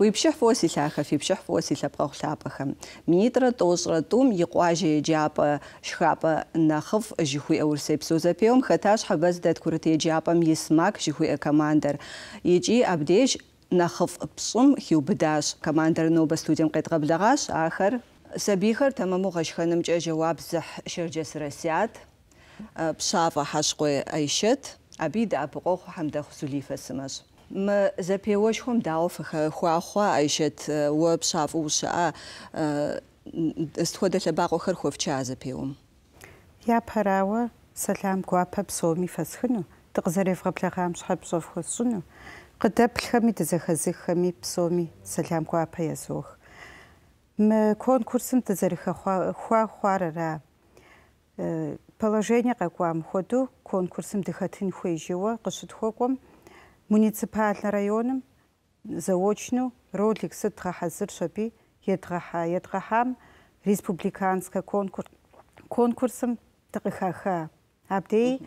Уипшэхвос илъахэф, ипшэхвос илъэпкъэгъу лъапӏэхэм. Минитӏрэ тӏощӏрэ тӏум и къуажэ еджапӏэ шхапӏэ нэхъыфӏ жыхуиӏэ Урсепсу зэпеуэм хэтащ хъыбэз дэт курыт еджапӏэм и «Смак» жыхуиӏэ командэр. Икӏи абдеж нэхъыфӏ пщӏым хиубыдащ. Командэр Ахэр сабийхэр тэмэму гъэшхэнымкӏэ жэуап зыхь Шэрджэсрасят, э, пщафӏэ хьэщкъуэ Айшэт, мы зэпеуэшхуэм дауэ фыхэхуахъуэ Айшэт уэ пщафӀу ущыӀа схуэдэ лъэбакъуэхэр хуэфча зэпеуэм. Япэрауэ сэлам гуапэ псоми фэсхыну, дыкъызэревгъэблэгъам щхьэ пщӀэф хуэсщӀыну, къыдэплъхэми дызэхэзыххэми псоми сэлам гуапэ язох. Мы конкурсым дызэрыхэхуа хъуар ара. Положение къэкӀуам хуэдэу конкурсым дыхэтын хуежьэуэ къыщытхуэкӀуэм муниципальный районом заочно родлик сытха хазыр шапи едгаха едгахам республиканска конкурс конкурсом тыгыхаха абдей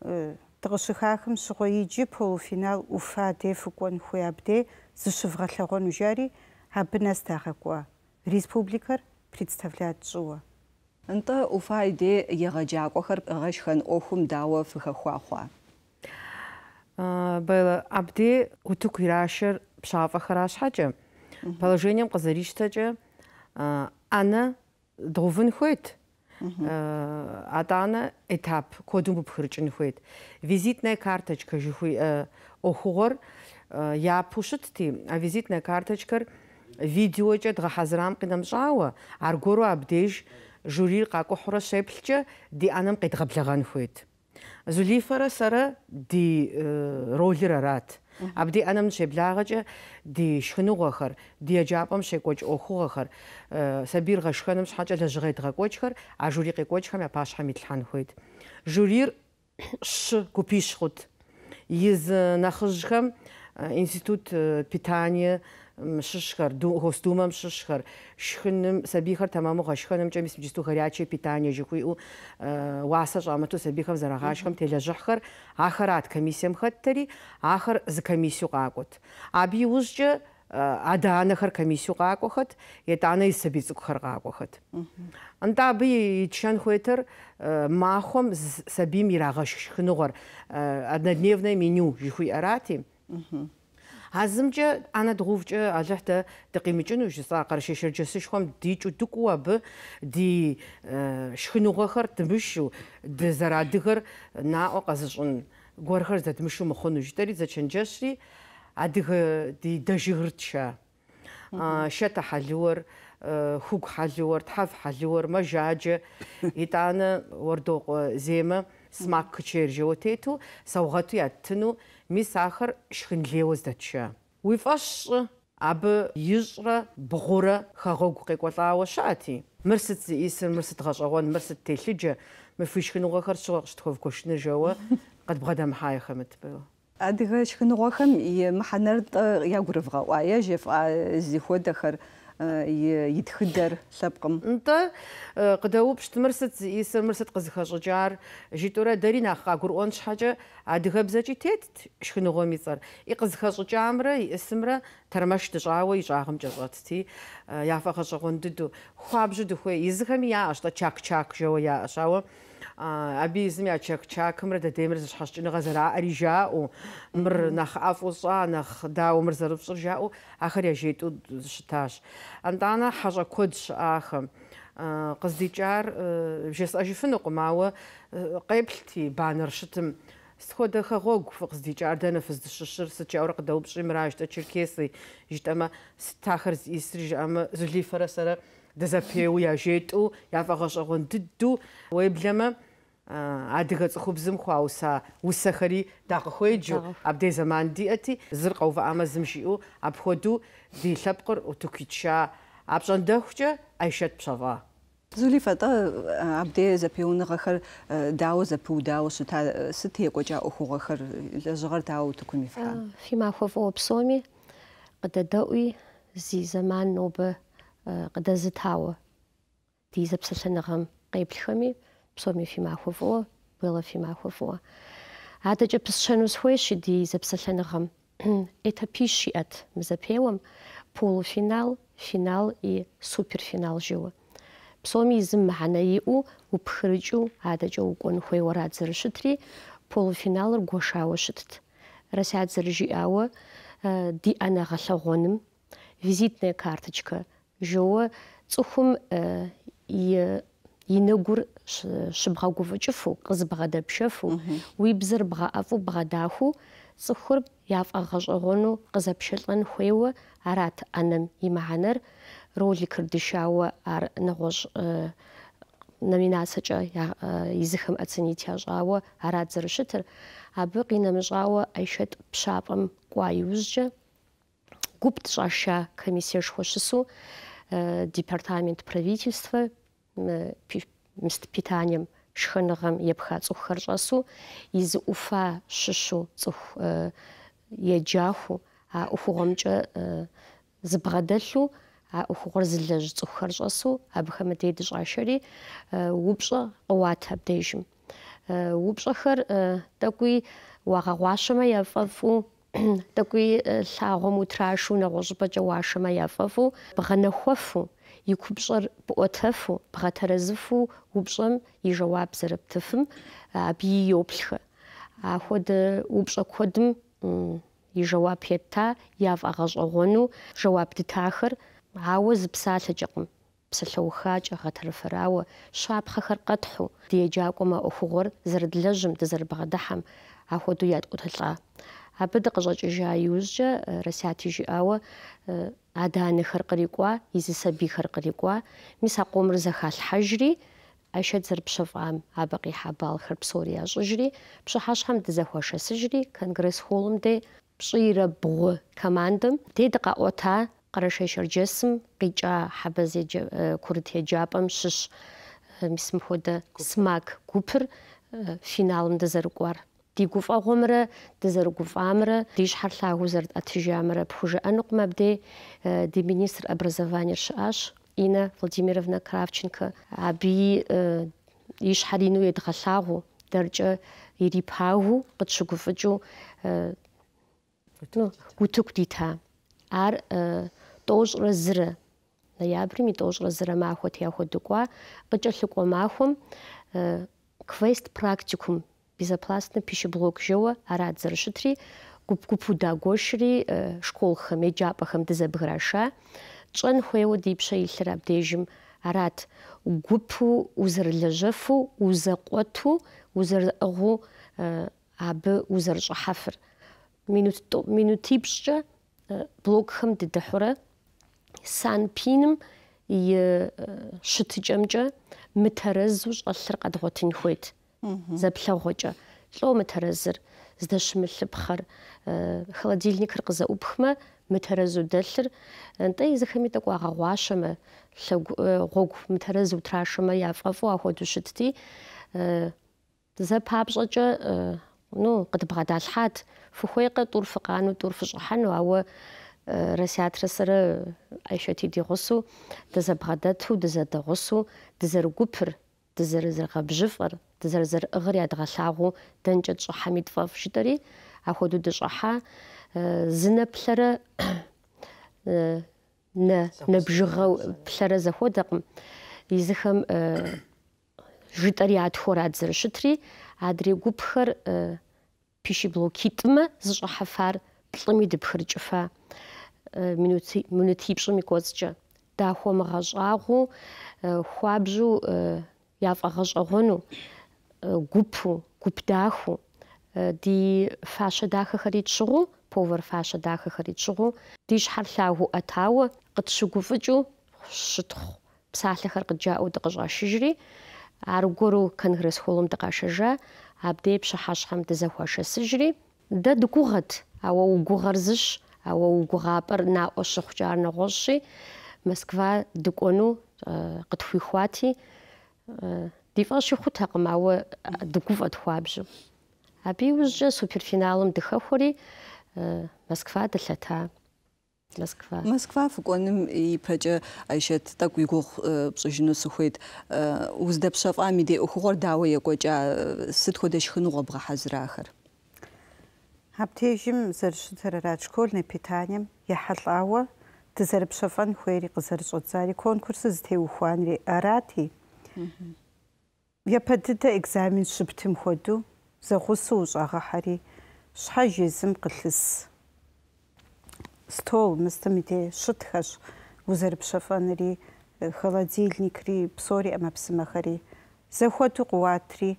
э, тыгышыхахым шыгойджи полуфинал уфа дефукон хуй абдей зышывгалъагъон ужари абы нэс дагъэкӏуа республикэр представлят щӏыуэ нтӏэ уфа иде егъэджакӏуэхэр бгъэшхэн ӏуэхум дауэ фыхэхуа хъуа Э, Байла абде утук ирашер пшава хараш хача. Положением казариштача э, ана довын ходит. Э, Атана этап кодум бухырчин ходит. Визитная карточка жихуй охугор я пушит ти, а визитная карточка видеоча дгахазрам кидам жауа. Аргору абдеж журир какохра шеплча ди анам кидгабляган ходит. Зулифара сара ди э, ролер арат. Абди анам шеблагача ди шхнугахар, ди ажапам шекоч охугахар, э, сабир гашханам шхача лажгайт гакочхар, а жюри кекочхам я пашхам итлхан хуйд. Жюрир ш купиш худ. Из э, нахыжхам институт питания, шишхар, госдумам шишхар, шхынным сабихар тамаму гашханам чам исм чисту горячее питание жихуй у васа жамату сабихам зарагашхам тележахар, ахар ат комиссиям хаттари, ахар за комиссию гагот. Аби узже аданахар комиссию гагохат, етана ис сабицукхар гагохат. Анта аби ичан хуэтер махом сабим ирагашхнугар однодневное меню жихуй арати. азымча ана дугувча алахта тегимичен уши сакар шешерчеси шхом дичу дукуабы ди шхынугахар тмышу дезарадыгар на оказышын горхар затмышу мхону жтери заченжаши адыг ди дажигырча шата халюр хук халюр тав халюр мажаж итана вордо зема смак кчержиотету савгату яттыну მის ახარ შხინლიოს დაჩა უიფაშ აბ იშრა ბღურა ხაღოგ ყეკვალაა შათი მერსიც ის მერსიც ღაშაღონ მერსიც თელიჯა მე ფიშხინ უღახარ შოღშ თქოვ კოშნე ჟოვა ყად ბღადამ ჰაი ხემეთ ბე ადიღა შხინ უღახამ ი მაჰანარ ტ იაგურ ვღა ვაი ჟეფ ზიხო დახარ يتخدر سبقم انت قدوب شتمرست يسر مرست قزخا شجار جيتورا دارينا خا قرون شحاجة عدغا بزاجي تيت شخنو غومي صار يقزخا شجامرا يسمرا ترمش تجاوى يجاهم جزاتتي يافا خشغون ددو خواب جدو أبي زميا تشاك تشاك مرة ديمر زش حش إنه غزرة أري ومر نخ أفوصا نخ دا ومر زرب صر وآخر آخر يجيت وشتاش أنا حاجة كودش آخر آه، قصدي جار جس آه، أجي أجفن معه آه، قبلتي بانر شتم استخد خغوق فقس دي جار دنا فز الششر ستي أورق دوب شمراج تشركيسي أما ستاخر زيسري إسري جاما زلي فرسرة დაზაფეულია ჟეტუ იაფახოშ ოღონ დუ ვებლემა ადიგა ცხუბზიმ ხვაუსა უსახარი დაღხვეჯუ აბდეზამანდიათი ზრყოვა ამაზმშიუ აფხოდუ დილაპყურ უთუქიჩა აბჟან დახჭა აიშატ ფშავა зулифата абде запеунгахэр дао запудао сута сытекоча охугахэр лэжгар дао тукумифа фима хофо псоми къыдэдэуи зи заман нобэ гдазтау дизе псасэнэгъэм къеплъхэми псоми фимахуэ фӀыуэ бэлэ фимахуэ фӀыуэ адэкӀэ псшэну схуейщи ди зэпсэлъэныгъэм этапищ щиӀэт мызэпеуэм полуфинал финал и суперфинал жыуэ псоми зы мыхьэнэ иӀэу упхырыкӀыу адэкӀэ укӀуэн хуей уэрат зэрыщытри полуфиналыр гуэшауэ щытт расят зэрыжиӀауэ э, ди Ӏэнэ гъэлъэгъуэным визитная карточка – цӏыхум и нэгур щыбгъэгуфӏыкӏыфу, къызбгъэдэпщэфу, уи бзэр бгъэӏэфӏу бгъэдахыу цӏыхур яфӏэгъэщӏэгъуэну къызэпщылӏэн хуейуэ арат ӏэнэм и мыхьэнэр роликыр дышауэ ар нэгъуэщӏ номинацэкӏэ изыхэм оценить ящӏауэ арат зэрыщытыр. Абы къинэмыщӏауэ Ӏэишэт пщапӏэм кӏуа иужькӏэ гуп тщӏаша комиссешхуэ щысу Э, департамент правительства вместо э, питанием шхынығым епха цухыр жасу из уфа шышу цух э, еджаху а ухугомча збгадалу а ухугор зылэж цухыр жасу абхам дейді жашари упша қуат абдейшим упшахар такуи уағағуашыма яфафу такой лагом утрашу на гожбача вашама яфафу бгнахуфу икупшэр пуотафу бгатаразфу упшэм и жаваб зэрэптэфм абиёплхэ а ход упшэ кодм и жаваб хэта яв агъэшӀэгъону жаваб дтахэр ауэ зыпсалъэкӀэкъым псалъэухакӀэ гъэтэрэфэрауэ шапхъэхэр къэтхьу ди еджакӀуэмэ Ӏуэхугъуэр зэрыдлэжьым дызэрыбгъэдыхьэм а хуэду ядкъутэлӀа Абы дыкъыщӀэкӀыжа иужькӀэ э, Росяти жиӀауэ э, адэ-анэхэр кърикӀуа, езы сабийхэр кърикӀуа, мис а къомыр зэхалъхьэжри Ӏэшэд зэрыпщэфӀам абы къихьа балхэр псори ящӀыжри, пщыхьэщхьэм дызэхуашэсыжри, Конгресс холлым де пщӀирэ бгъу командэм де дыкъаӀуэта Къэрэшей Шэрджэсым къикӀа хьэбэз э, курыт еджапӀэм щыщ мис мыхуэдэ смак гупыр финалым дызэрыкӀуар ди гуфӀэгъуэмрэ дызэрыгуфӀамрэ ди щхьэр лъагъуу зэрытӀэтыжамрэ пхужыӀэнукъым абдей э, ди министр образованиер щыӀащ Инна Владимировна Кравченко. Аби э, и э, квест практикум безопасно пиши блок жоа арад зэршитри куп купу да гошри школ хэ меджапа хэм дэзэ бграша чэн хуэо дипша илхрап дэжим арад гупу узэр лэжэфу узэ квату узэр гу абы узэр жахафр минут то минутипшча э, блок хэм дэдэхура сан пиным и э, шитчэмчэ мэтэрэзу шалэр кадгъотин хуэт заплъгъочъ лъомытэрэзыр здэщмылъыпхъэр э, холодильникыр къызэупхмэ мытэрэзу дэлъыр нтэ изыхэми тӏэкӏу агъэгъуашэмэ э, гъогу мытэрэзу трашэмэ яфӏэфӏу ахуэду щытти э, зэпапщӏэкӏэ ну къыдбгъэдалъхьат фыхуейкъэ тӏур фыкъану тӏур фыщӏыхьэну ауэ россиятрэ сэрэ ӏэшэти дигъусу дызэбгъэдэту дызэдыгъусу дызэрыгупыр дызэрызэрыгъэбжьыфӏэр تزرزر غير يدغلغو تنجد شحا ميدفف شتري أخدو دشحا آه، زنا بلرا آه، ن نبجغو بلرا زخودقم يزخم آه، جتري عدخور عدزر شتري عدري قبخر بيشي بلوكيتما زشحا فار تلمي دبخر جفا منوتي منوتي بشمي كوزجا داخو مغاجاغو خوابجو يافغاجاغونو гупу гупдаху ди фаша даха харичру повар фаша даха харичру ди шхарлаху атау къытшугуфчу шитх псалахар къджау дыкъыщӀашыжри аргуру конгресс холум дыкъашыжа абдей пшахашхам дызахуашэсыжри дэ дыгугъэт ауэ угугъарзыщ ауэ угугъапӀэр наӀуэ щыхъукӀар нэгъуэщи москва дыкӀуэну къытхуихуати Дифаши хутакъма уэ дыгуфӏэт хуабжьу. Абы иужькӏэ суперфиналым дыхэхури э, Москва дылъэта. Москва. Москва фукӏуэным ипэкӏэ Айшет тӏэкӏу и гугъу э, пщӏыжыну сыхуейт. Э, Уздэпщэфӏам и ди ӏуэхугъуэр дауэ екӏуэкӏа? Сыт хуэдэ шхыныгъуэ бгъэхьэзырахэр? Аптежым зэрыщытэрэрат школьный питанием ехьэлӏауэ дызэрыпщэфӏэн хуейри къызэрыщӏэдзари конкурсы зытеухуанри арати. Япэ дыдэ экзамен щыптым хуэдэу зэгъусэу ущӀагъэхьэри щхьэж езым къылъыс стол мыстым идей щытхэщ узэрыпщэфӀэнри э, холодильникри псори Ӏэмэпсымэхэри зэхуэдэу къыуатри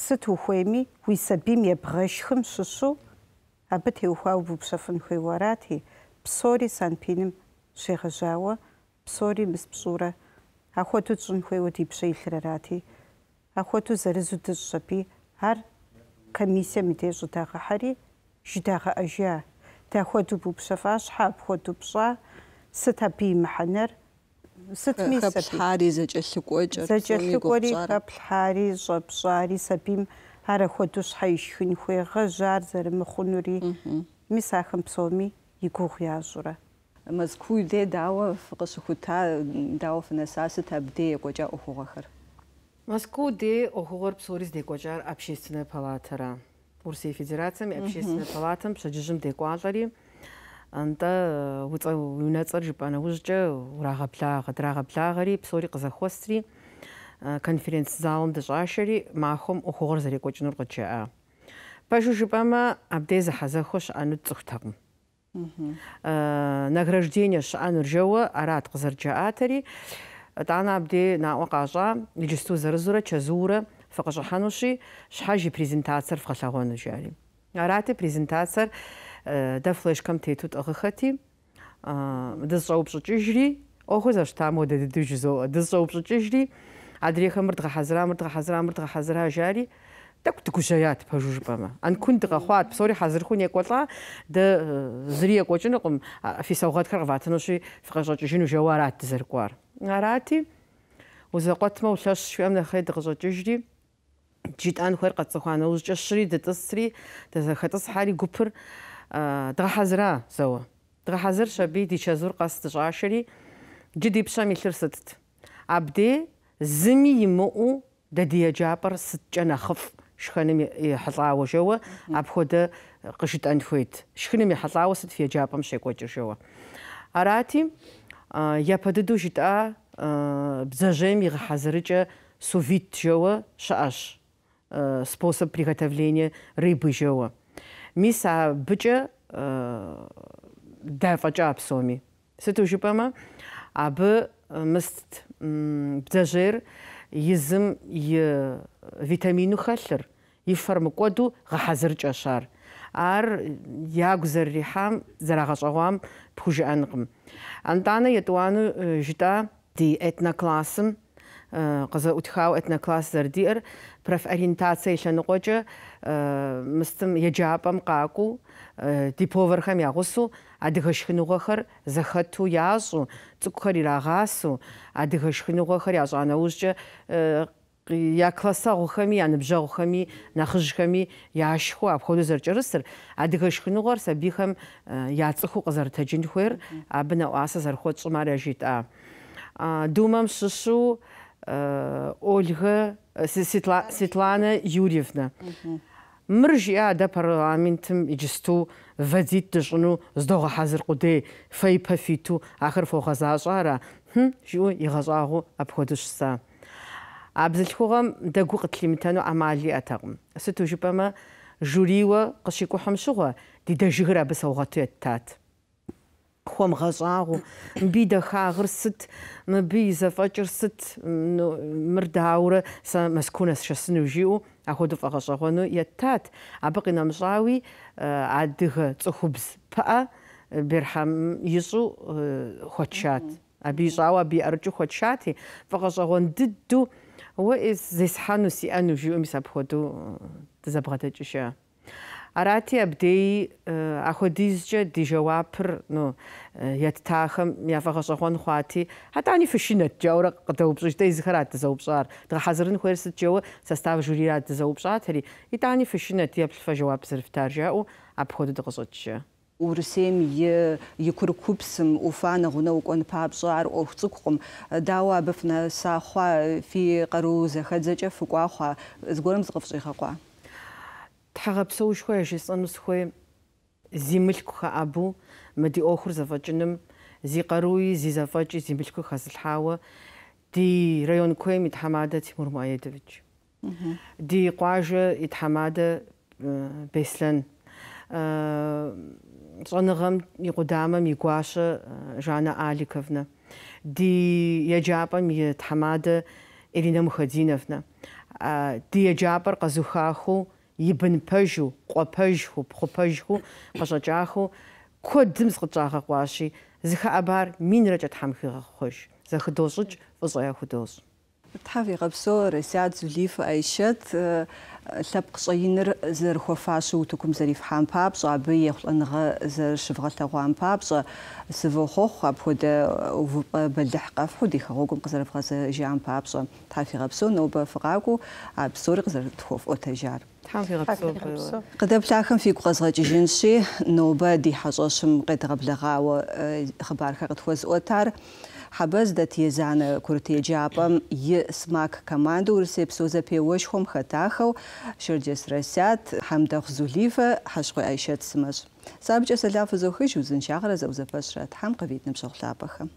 сыт ухуейми уи сабийм ебгъэшхым щыщу абы ухуау убупщэфын хуейуэ арати псори санпиным щегъэжьауэ псори мыс пщӀурэ ახოთუ წუნხუეთ იფშეილრათი ახოთუ ზერზუთშაპი არ კომისია მიდეზუთაღა ხარი ჟიდაღა აჟა ტახოთუ ბუფშაფას ხაფოთუ ბშა სეთაპი მაჰანერ სეთმისაფი ზეჭლიკუეჭი ზეჭლიკუარი ფაფლარი ზაპიმ არა ხოთუ შაიშუნხუე ღაჟარ ზერმხუნური მისახმ ფსომი იგუღიაზურა მას ქუიდე დაა ფოსხუთა დაოფნეს ასეთებდი ეგოჭა ოხუღახარ მას ქუდე ოხუღორ ფსორის დეკოჭარ აფშესნე პალატარა პურსი ფედერაციამ აფშესნე პალატამ შეჯიჟიმ დეკვალარი анта уца унацар жпана ужче урага плага драга плагари псори қызахостри конференц залында жашери махом охор зарекочнур қача пашу жпама абдеза хазахош ану цухтагым აა награждениеш ანუ ჟოა არათ ყზრჯაათერი დანაბდი ნაოყაჟა ნიჯსტუ ზერზურა ჩაზურა ფაყაჟა ხანუში შაჟი პრეზენტაცია ფხალაღონუჟარი არათი პრეზენტაცია და ფლეშკამ თეთუ ტოხხათი აა დასაუბრჭიჟრი ოხოზაშ თამოდე დიჯზო დასაუბრჭიჟრი ადრიხემრდღა ჰაზრამრდღა ჰაზრამრდღა ჰაზრაჟარი აა تك تكوشيات بهجوج بما أن كنت غخوات بصوري حاضر خوني دا د زريا قم في سوغات كرغفات نشي في قجاج جنو جوارات تزركوار عراتي وزقت ما ولاش شو أمنا خيد قجاج جدي جيت أن خير قد صخوانا دا تسري دا تزختص حالي قبر دا حزرا سوا دا حزر شابي دي شازور قاس تجعاشري جدي بشامي لرستت عبدي زمي يمؤو ددي جابر ست جنا خف шхэнэми хьэлӏауэ жэуэ апхуэдэ э, къыжытӏэн хуейт. Шхынэми хьэлӏауэ сыт фи еджапӏэм щекӏуэкӏыр жэуэ. Арати, япэ дыдэу жытӏа э, бдзэжьейм игъэхьэзырыкӏэ сувит жэуэ щыӏэщ э, способ приготовления рыбы жэуэ. Мис абыкӏэ дафӏэкӏа псоми. Сыту жыпӏэмэ, абы мыст бдзэжьейр изым и витамину хэлъыр, и фэрмыкӏуэду гъэхьэзыркӏэщ ар. Ар ягу зэрырихьам, зэрагъэщӏэгъуам пхужыӏэнкъым. Антӏанэ етӏуану э, жытӏа ди этноклассым э, къызэӏутхауэ этнокласс зэрыдиӏэр профориентацие лъэныкъуэкӏэ э, мыстым еджапӏэм къакӏуэу ди повархэм ягъусэу адыгэ шхыныгъуэхэр зэхэту ящӏу, цӏыкӏухэр ирагъасэу, адыгэ шхыныгъуэхэр ящӏа нэужькӏэ я класса ухами ан бжаухами нахыжхами яшху апходу зэрчэрсэр адыгэшхнугар сабихам яцху къызэртэджинхэр абна аса зэрхоцмара жита а думам сусу ольга светлана светлана юрьевна мржя да парламентым иджисту вадит дышну здога хазыр куде фейпафиту ахыр фохазашара хм жу игъашагу апходу шса أبزلخوغم دقو قتلي متانو أمالي أتغم ستو جبما جوريوة قشيكو حمشوغة دي دجغرة بسوغتو يتات. خوم غزاغو مبي دخاغر ست مبي زفاجر ست مرداورة سا مسكونة شسنو جيو أخو أخدو غزاغوانو يتات أبقينا مشاوي آه، عدغة تخبز بقى برحم يزو آه، خوشات. أبي زاوا بي أرجو خوشاتي فغزاغوان ددو ვე ეს ეს ჰანუსი ანუ ჟიუმის აფხოდო დაბრატეჭიშა არათი აბდეი ახოდიზჯე დიჟოვაფრ ნუ ეთთახა მიაფახოშოხონ ხვათი ჰატანი ფშინეთ ჯაურა ყდაუბშიშტე იზხრათ ზაუბშარ და ჰაზრინ ხერსეთ ჯო სასტავ ჟურიათ ზაუბშათ ერი იტანი ფშინეთ იაფლ ფაჟოვაფს რფტარჟა ო აფხოდო დღოსოჩშა ورسيم ي يكركوبسم وفانا غنا وكون بابزار وخصكم داوا بفنا ساخوا في قروزة خدزجة فقواخوا زغورم زغفشي خقوا تحغبسو شوي جيسان سخوي زيملكو أبو مدي أخر زفاجنم زي قروي زي زفاجي زيملكو خزلحاوة دي ريون كويم يتحمادة تيمور مايدوفيتش دي قواجة يتحمادة بيسلان ზონღამ იყო დაამა მიგვაშა ჟანა ალიკოვნა დი ეჯაპამ მი თამადა ელინა მუხაძინოვნა ა დი ეჯაპარ ყაზუხახუ იბნ პეჟუ ყოფეჟუ ფოფეჟუ ყაზაჯახუ ქოდიმს ყაჯახა ყვაში ზიხა აბარ მინრაჯა თამხიღა ხოშ ზახდოშჭ ვზაიახუ დოშ تحفي غبسو رساد زليف ايشت لبق صينر زر خفاش وتكم زريف حام باب صعبية خلنا خلنغ زر شفغل تغوان باب سفو خوخ بلدح قف فحودي خوكم قزر فغز جيان باب صعب تحفي غبسو نوب فغاكو بسوري غزر تخوف اوتجار حافي قد بتاعكم في قزغ جنشي نوبة دي حاجة شم قد غبلغاو خبار خغت خوز اوتار Хабэздэт езанэ куртеджапӏэм и смак команда урысепсозэ пеуэшхуэм хэтахэу Шэрджэс Расят, Хьэмдэхъу Зулифэ, Хьэщхъуи Айшэт сымэщ. СабкӀэ сэлам фызохыж узыншагъэрэ зэузэпэщрэ Тхьэм къывитӀным щыгъу лъапӀэхэм.